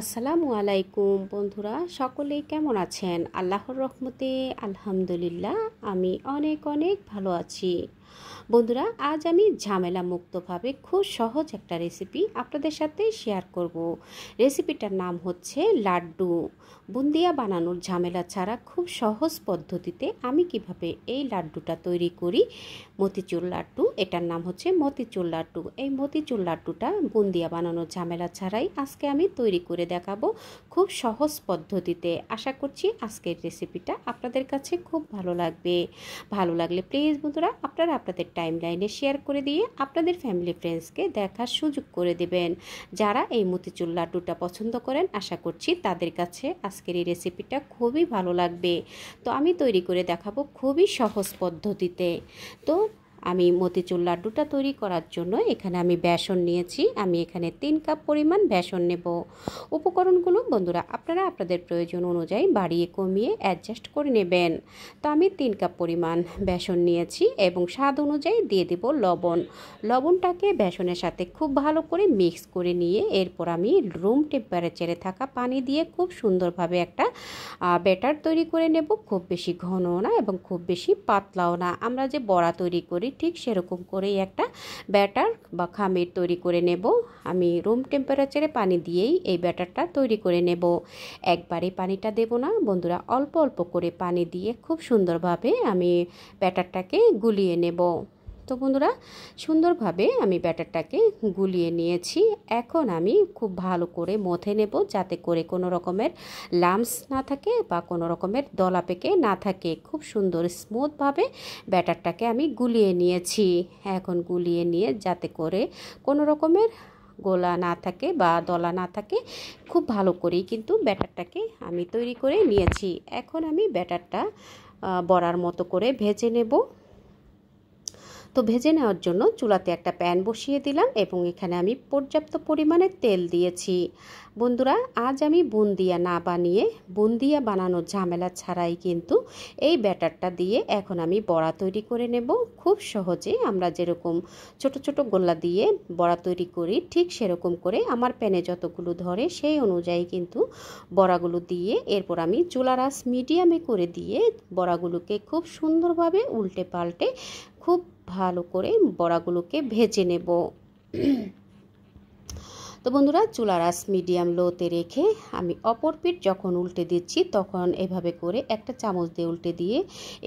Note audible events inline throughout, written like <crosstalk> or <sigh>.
আসসালামু আলাইকুম বন্ধুরা সকলে কেমন আছেন আল্লাহর রহমতে আলহামদুলিল্লাহ আমি অনেক অনেক ভালো আছি বন্ধুরা আজ আমি ঝামেলা মুক্তভাবে খুব সহজ একটা রেসিপি আপনাদের সাথে শেয়ার করব রেসিপিটার নাম হচ্ছে লাড্ডু বুন্দিয়া বানানোর ঝামেলা ছাড়া খুব সহজ পদ্ধতিতে আমি কিভাবে এই লাড্ডুটা তৈরি করি মতিচুর লাড্ডু এটার নাম হচ্ছে মতিচুর লাড্ডু এই মতিচুর লাড্ডুটা বুন্দিয়া বানানোর ঝামেলা ছাড়াই আজকে আমি তৈরি করে দেখাবো খুব সহজ পদ্ধতিতে আশা করছি আজকের রেসিপিটা আপনাদের কাছে খুব ভালো লাগবে ভালো লাগলে প্লিজ বন্ধুরা আপনারা আপনাদের টাইম লাইনে শেয়ার করে দিয়ে আপনাদের ফ্যামিলি ফ্রেন্ডসকে দেখার সুযোগ করে দেবেন যারা এই মতিচুর লাড্ডুটা পছন্দ করেন আশা করছি তাদের কাছে আজকের এই রেসিপিটা খুবই ভালো লাগবে তো আমি তৈরি করে দেখাবো খুবই সহজ পদ্ধতিতে তো আমি মতিচুর লাড্ডুটা তৈরি করার জন্য এখানে আমি বেসন নিয়েছি আমি এখানে তিন কাপ পরিমাণ বেসন নেব উপকরণগুলো বন্ধুরা আপনারা আপনাদের প্রয়োজন অনুযায়ী বাড়িয়ে কমিয়ে অ্যাডজাস্ট করে নেবেন তো আমি তিন কাপ পরিমাণ বেসন নিয়েছি এবং স্বাদ অনুযায়ী দিয়ে দেব লবণ লবণটাকে বেসনের সাথে খুব ভালো করে মিক্স করে নিয়ে এরপর আমি রুম টেম্পারেচারে থাকা পানি দিয়ে খুব সুন্দরভাবে একটা ব্যাটার তৈরি করে নেব খুব বেশি ঘন না এবং খুব বেশি পাতলাও না আমরা যে বড়া তৈরি করি ঠিক সেরকম করেই একটা ব্যাটার বা খামির তৈরি করে নেব আমি রুম টেম্পারেচারে পানি দিয়েই এই ব্যাটারটা তৈরি করে নেব একবারে পানিটা দেব না বন্ধুরা অল্প অল্প করে পানি দিয়ে খুব সুন্দরভাবে আমি ব্যাটারটাকে গুলিয়ে নেব তো বন্ধুরা সুন্দরভাবে আমি ব্যাটারটাকে গুলিয়ে নিয়েছি এখন আমি খুব ভালো করে মথে নেব যাতে করে কোনো রকমের লামস না থাকে বা কোনো রকমের দলা পেকে না থাকে খুব সুন্দর স্মুথভাবে ব্যাটারটাকে আমি গুলিয়ে নিয়েছি এখন গুলিয়ে নিয়ে যাতে করে কোনো রকমের গোলা না থাকে বা দলা না থাকে খুব ভালো করেই কিন্তু ব্যাটারটাকে আমি তৈরি করে নিয়েছি এখন আমি ব্যাটারটা বড়ার মতো করে ভেজে নেব তো ভেজে নেওয়ার জন্য চুলাতে একটা প্যান বসিয়ে দিলাম এবং এখানে আমি পর্যাপ্ত পরিমাণে তেল দিয়েছি বন্ধুরা আজ আমি বুন্দিয়া না বানিয়ে বুন্দিয়া বানানোর ঝামেলা ছাড়াই কিন্তু এই ব্যাটারটা দিয়ে এখন আমি বড়া তৈরি করে নেব খুব সহজে আমরা যেরকম ছোট ছোট গোল্লা দিয়ে বড়া তৈরি করি ঠিক সেরকম করে আমার প্যানে যতগুলো ধরে সেই অনুযায়ী কিন্তু বড়াগুলো দিয়ে এরপর আমি চুলারাস মিডিয়ামে করে দিয়ে বড়াগুলোকে খুব সুন্দরভাবে উল্টে পাল্টে খুব ভালো করে বড়াগুলোকে ভেজে নেব তো বন্ধুরা চুলার রাস মিডিয়াম লোতে রেখে আমি অপর পিঠ যখন উল্টে দিচ্ছি তখন এভাবে করে একটা চামচ দিয়ে উল্টে দিয়ে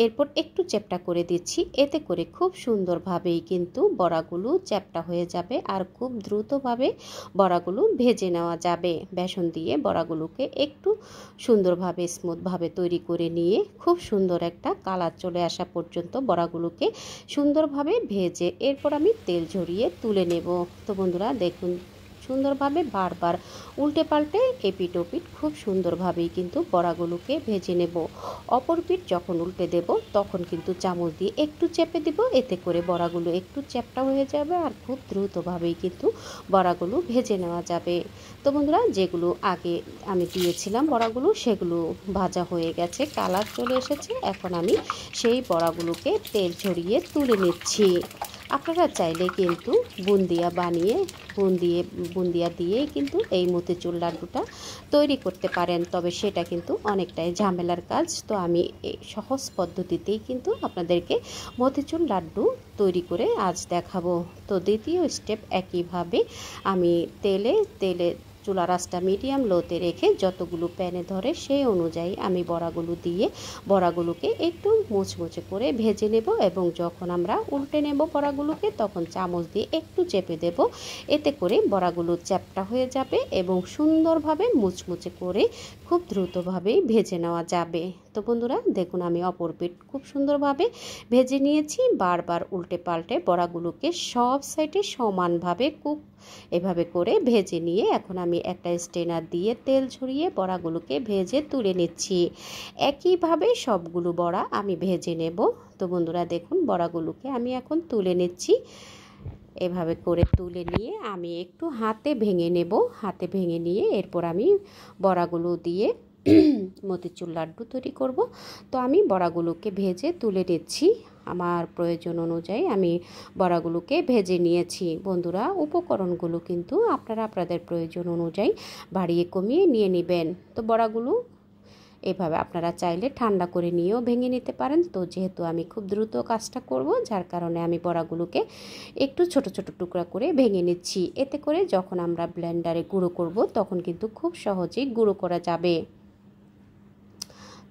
এরপর একটু চ্যাপটা করে দিচ্ছি এতে করে খুব সুন্দরভাবেই কিন্তু বড়াগুলো চ্যাপটা হয়ে যাবে আর খুব দ্রুতভাবে বড়াগুলো ভেজে নেওয়া যাবে বেসন দিয়ে বড়াগুলোকে একটু সুন্দরভাবে স্মুথভাবে তৈরি করে নিয়ে খুব সুন্দর একটা কালার চলে আসা পর্যন্ত বড়াগুলোকে সুন্দরভাবে ভেজে এরপর আমি তেল ঝরিয়ে তুলে নেব তো বন্ধুরা দেখুন সুন্দরভাবে বারবার উল্টে পাল্টে এপিট ওপিট খুব সুন্দরভাবেই কিন্তু বড়াগুলোকে ভেজে নেব অপর পিঠ যখন উল্টে দেব তখন কিন্তু চামচ দিয়ে একটু চেপে দেব এতে করে বড়াগুলো একটু চ্যাপটা হয়ে যাবে আর খুব দ্রুতভাবেই কিন্তু বড়াগুলো ভেজে নেওয়া যাবে তো বন্ধুরা যেগুলো আগে আমি দিয়েছিলাম বড়াগুলো সেগুলো ভাজা হয়ে গেছে কালার চলে এসেছে এখন আমি সেই বড়াগুলোকে তেল ঝরিয়ে তুলে নিচ্ছি আপনারা চাইলে কিন্তু বুন্দিয়া বানিয়ে বুন্দিয়ে বুন্দিয়া দিয়েই কিন্তু এই চুল লাড্ডুটা তৈরি করতে পারেন তবে সেটা কিন্তু অনেকটাই ঝামেলার কাজ তো আমি এই সহজ পদ্ধতিতেই কিন্তু আপনাদেরকে মতিচুর লাড্ডু তৈরি করে আজ দেখাবো তো দ্বিতীয় স্টেপ একইভাবে আমি তেলে তেলে চুলা রাস্তা মিডিয়াম লোতে রেখে যতগুলো প্যানে ধরে সেই অনুযায়ী আমি বড়াগুলো দিয়ে বড়াগুলোকে একটু মুচমুচে করে ভেজে নেব এবং যখন আমরা উল্টে নেব বড়াগুলোকে তখন চামচ দিয়ে একটু চেপে দেব এতে করে বড়াগুলো চ্যাপটা হয়ে যাবে এবং সুন্দরভাবে মুচমুচে করে খুব দ্রুতভাবেই ভেজে নেওয়া যাবে তো বন্ধুরা দেখুন আমি অপর পিঠ খুব সুন্দরভাবে ভেজে নিয়েছি বারবার উল্টে পাল্টে বড়াগুলোকে সব সাইডে সমানভাবে কুক এভাবে করে ভেজে নিয়ে এখন আমি একটা স্টেনার দিয়ে তেল ছড়িয়ে বড়াগুলোকে ভেজে তুলে নিচ্ছি একইভাবে সবগুলো বড়া আমি ভেজে নেব তো বন্ধুরা দেখুন বড়াগুলোকে আমি এখন তুলে নিচ্ছি এভাবে করে তুলে নিয়ে আমি একটু হাতে ভেঙে নেব হাতে ভেঙে নিয়ে এরপর আমি বড়াগুলো দিয়ে <clears throat> মতিচুর লাড্ডু তৈরি করব তো আমি বড়াগুলোকে ভেজে তুলে নিচ্ছি আমার প্রয়োজন অনুযায়ী আমি বড়াগুলোকে ভেজে নিয়েছি বন্ধুরা উপকরণগুলো কিন্তু আপনারা আপনাদের প্রয়োজন অনুযায়ী বাড়িয়ে কমিয়ে নিয়ে নেবেন তো বড়াগুলো এভাবে আপনারা চাইলে ঠান্ডা করে নিয়েও ভেঙে নিতে পারেন তো যেহেতু আমি খুব দ্রুত কাজটা করব যার কারণে আমি বড়াগুলোকে একটু ছোট ছোট টুকরা করে ভেঙে নিচ্ছি এতে করে যখন আমরা ব্লেন্ডারে গুঁড়ো করব তখন কিন্তু খুব সহজেই গুঁড়ো করা যাবে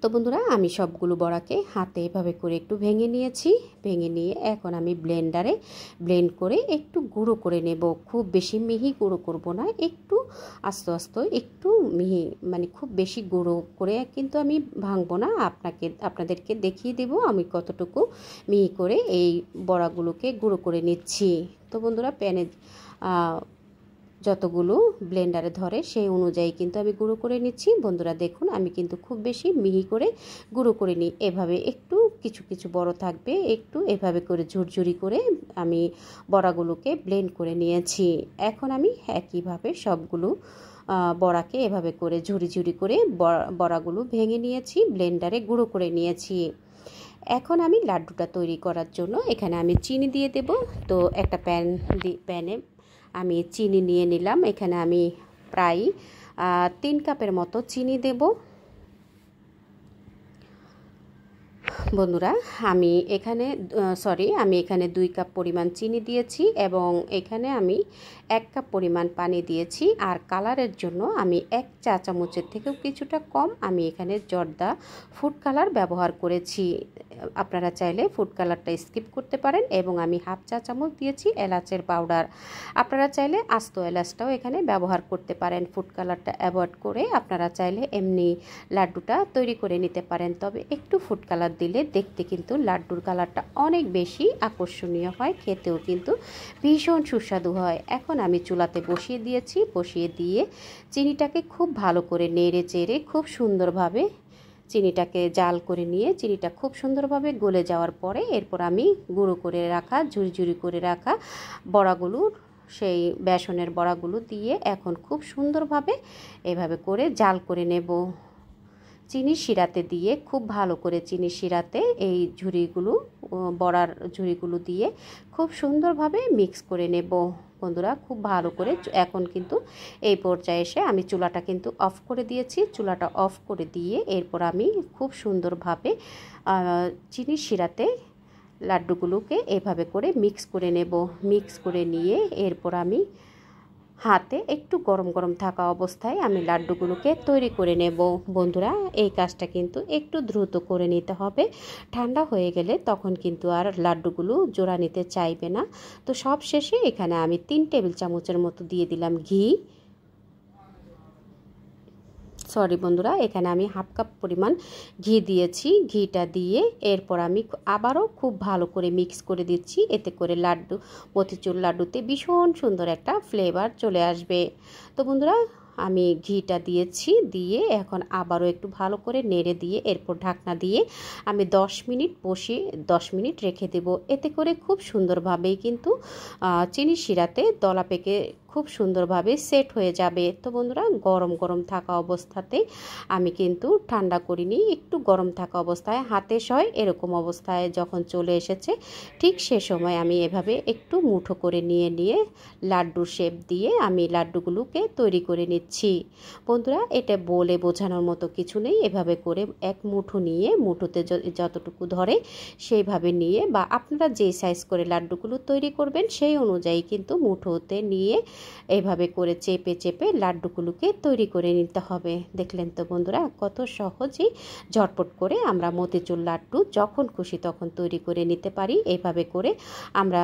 তো বন্ধুরা আমি সবগুলো বড়াকে হাতে এভাবে করে একটু ভেঙে নিয়েছি ভেঙে নিয়ে এখন আমি ব্লেন্ডারে ব্লেন্ড করে একটু গুঁড়ো করে নেব খুব বেশি মিহি গুঁড়ো করব না একটু আস্তে আস্তে একটু মিহি মানে খুব বেশি গুঁড়ো করে কিন্তু আমি ভাঙবো না আপনাকে আপনাদেরকে দেখিয়ে দেব আমি কতটুকু মিহি করে এই বড়াগুলোকে গুঁড়ো করে নিচ্ছি তো বন্ধুরা প্যানে যতগুলো ব্লেন্ডারে ধরে সেই অনুযায়ী কিন্তু আমি গুঁড়ো করে নিচ্ছি বন্ধুরা দেখুন আমি কিন্তু খুব বেশি মিহি করে গুঁড়ো করে নিই এভাবে একটু কিছু কিছু বড় থাকবে একটু এভাবে করে ঝুরঝুরি করে আমি বড়াগুলোকে ব্লেন্ড করে নিয়েছি এখন আমি একইভাবে সবগুলো বড়াকে এভাবে করে ঝুরি ঝুরি করে বড়াগুলো ভেঙে নিয়েছি ব্লেন্ডারে গুঁড়ো করে নিয়েছি এখন আমি লাড্ডুটা তৈরি করার জন্য এখানে আমি চিনি দিয়ে দেব তো একটা প্যান প্যানে আমি চিনি নিয়ে নিলাম এখানে আমি প্রায় তিন কাপের মতো চিনি দেবো বন্ধুরা আমি এখানে সরি আমি এখানে দুই কাপ পরিমাণ চিনি দিয়েছি এবং এখানে আমি এক কাপ পরিমাণ পানি দিয়েছি আর কালারের জন্য আমি এক চা চামচের থেকেও কিছুটা কম আমি এখানে জর্দা ফুড কালার ব্যবহার করেছি আপনারা চাইলে ফুড কালারটা স্কিপ করতে পারেন এবং আমি হাফ চা চামচ দিয়েছি এলাচের পাউডার আপনারা চাইলে আস্ত এলাচটাও এখানে ব্যবহার করতে পারেন ফুড কালারটা অ্যাভয়েড করে আপনারা চাইলে এমনি লাড্ডুটা তৈরি করে নিতে পারেন তবে একটু ফুড কালার দিলে দেখতে কিন্তু লাড্ডুর কালারটা অনেক বেশি আকর্ষণীয় হয় খেতেও কিন্তু ভীষণ সুস্বাদু হয় এখন আমি চুলাতে বসিয়ে দিয়েছি বসিয়ে দিয়ে চিনিটাকে খুব ভালো করে নেড়ে চেড়ে খুব সুন্দরভাবে চিনিটাকে জাল করে নিয়ে চিনিটা খুব সুন্দরভাবে গলে যাওয়ার পরে এরপর আমি গুঁড়ো করে রাখা ঝুরিঝুরি করে রাখা বড়াগুলোর সেই বেসনের বড়াগুলো দিয়ে এখন খুব সুন্দরভাবে এভাবে করে জাল করে নেব চিনি শিরাতে দিয়ে খুব ভালো করে চিনি শিরাতে এই ঝুড়িগুলো বড়ার ঝুড়িগুলো দিয়ে খুব সুন্দরভাবে মিক্স করে নেব বন্ধুরা খুব ভালো করে এখন কিন্তু এই পর্যায়ে এসে আমি চুলাটা কিন্তু অফ করে দিয়েছি চুলাটা অফ করে দিয়ে এরপর আমি খুব সুন্দরভাবে চিনি শিরাতে লাড্ডুগুলোকে এভাবে করে মিক্স করে নেব মিক্স করে নিয়ে এরপর আমি হাতে একটু গরম গরম থাকা অবস্থায় আমি লাড্ডুগুলোকে তৈরি করে নেব বন্ধুরা এই কাজটা কিন্তু একটু দ্রুত করে নিতে হবে ঠান্ডা হয়ে গেলে তখন কিন্তু আর লাড্ডুগুলো জোড়া নিতে চাইবে না তো সব শেষে এখানে আমি তিন টেবিল চামচের মতো দিয়ে দিলাম ঘি সরি বন্ধুরা এখানে আমি হাফ কাপ পরিমাণ ঘি দিয়েছি ঘিটা দিয়ে এরপর আমি আবারও খুব ভালো করে মিক্স করে দিচ্ছি এতে করে লাড্ডু মতিচুর লাড্ডুতে ভীষণ সুন্দর একটা ফ্লেভার চলে আসবে তো বন্ধুরা আমি ঘিটা দিয়েছি দিয়ে এখন আবারও একটু ভালো করে নেড়ে দিয়ে এরপর ঢাকনা দিয়ে আমি দশ মিনিট বসে দশ মিনিট রেখে দেব এতে করে খুব সুন্দরভাবেই কিন্তু চিনি শিরাতে দলা পেকে খুব সুন্দরভাবে সেট হয়ে যাবে তো বন্ধুরা গরম গরম থাকা অবস্থাতে আমি কিন্তু ঠান্ডা করিনি একটু গরম থাকা অবস্থায় হাতে সয় এরকম অবস্থায় যখন চলে এসেছে ঠিক সে সময় আমি এভাবে একটু মুঠো করে নিয়ে নিয়ে লাড্ডু শেপ দিয়ে আমি লাড্ডুগুলোকে তৈরি করে নিচ্ছি বন্ধুরা এটা বলে বোঝানোর মতো কিছু নেই এভাবে করে এক মুঠো নিয়ে মুঠোতে যতটুকু ধরে সেইভাবে নিয়ে বা আপনারা যে সাইজ করে লাড্ডুগুলো তৈরি করবেন সেই অনুযায়ী কিন্তু মুঠোতে নিয়ে এইভাবে করে চেপে চেপে লাড্ডুগুলোকে তৈরি করে নিতে হবে দেখলেন তো বন্ধুরা কত সহজেই ঝটপট করে আমরা মতিচুর লাড্ডু যখন খুশি তখন তৈরি করে নিতে পারি এইভাবে করে আমরা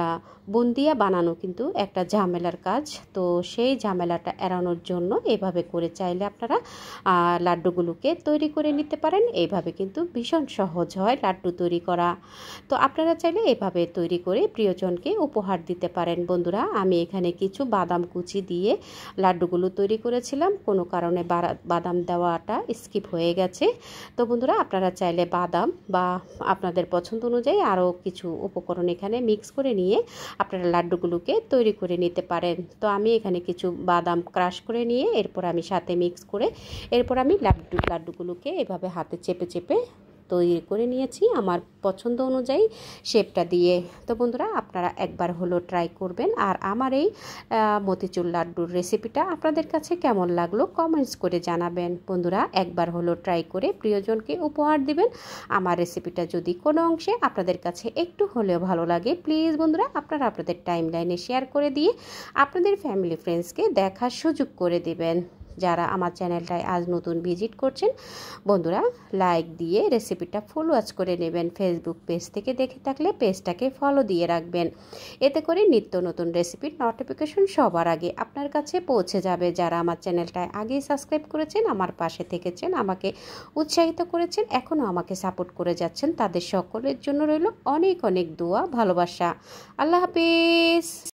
বন্দিয়া বানানো কিন্তু একটা ঝামেলার কাজ তো সেই ঝামেলাটা এড়ানোর জন্য এভাবে করে চাইলে আপনারা লাড্ডুগুলোকে তৈরি করে নিতে পারেন এইভাবে কিন্তু ভীষণ সহজ হয় লাড্ডু তৈরি করা তো আপনারা চাইলে এভাবে তৈরি করে প্রিয়জনকে উপহার দিতে পারেন বন্ধুরা আমি এখানে কিছু বাদাম কুচি দিয়ে লাড্ডুগুলো তৈরি করেছিলাম কোনো কারণে বাদাম দেওয়াটা স্কিপ হয়ে গেছে তো বন্ধুরা আপনারা চাইলে বাদাম বা আপনাদের পছন্দ অনুযায়ী আরও কিছু উপকরণ এখানে মিক্স করে নিয়ে আপনারা লাড্ডুগুলোকে তৈরি করে নিতে পারেন তো আমি এখানে কিছু বাদাম ক্রাশ করে নিয়ে এরপর আমি সাথে মিক্স করে এরপর আমি লাড্ডু লাড্ডুগুলোকে এভাবে হাতে চেপে চেপে তৈরি করে নিয়েছি আমার পছন্দ অনুযায়ী শেপটা দিয়ে তো বন্ধুরা আপনারা একবার হলো ট্রাই করবেন আর আমার এই মতিচুর লাড্ডুর রেসিপিটা আপনাদের কাছে কেমন লাগলো কমেন্টস করে জানাবেন বন্ধুরা একবার হলো ট্রাই করে প্রিয়জনকে উপহার দিবেন আমার রেসিপিটা যদি কোনো অংশে আপনাদের কাছে একটু হলেও ভালো লাগে প্লিজ বন্ধুরা আপনারা আপনাদের টাইম লাইনে শেয়ার করে দিয়ে আপনাদের ফ্যামিলি ফ্রেন্ডসকে দেখার সুযোগ করে দেবেন যারা আমার চ্যানেলটায় আজ নতুন ভিজিট করছেন বন্ধুরা লাইক দিয়ে রেসিপিটা ফুল ওয়াচ করে নেবেন ফেসবুক পেজ থেকে দেখে থাকলে পেজটাকে ফলো দিয়ে রাখবেন এতে করে নিত্য নতুন রেসিপির নোটিফিকেশন সবার আগে আপনার কাছে পৌঁছে যাবে যারা আমার চ্যানেলটায় আগেই সাবস্ক্রাইব করেছেন আমার পাশে থেকেছেন আমাকে উৎসাহিত করেছেন এখনও আমাকে সাপোর্ট করে যাচ্ছেন তাদের সকলের জন্য রইল অনেক অনেক দোয়া ভালোবাসা আল্লাহ হাফিজ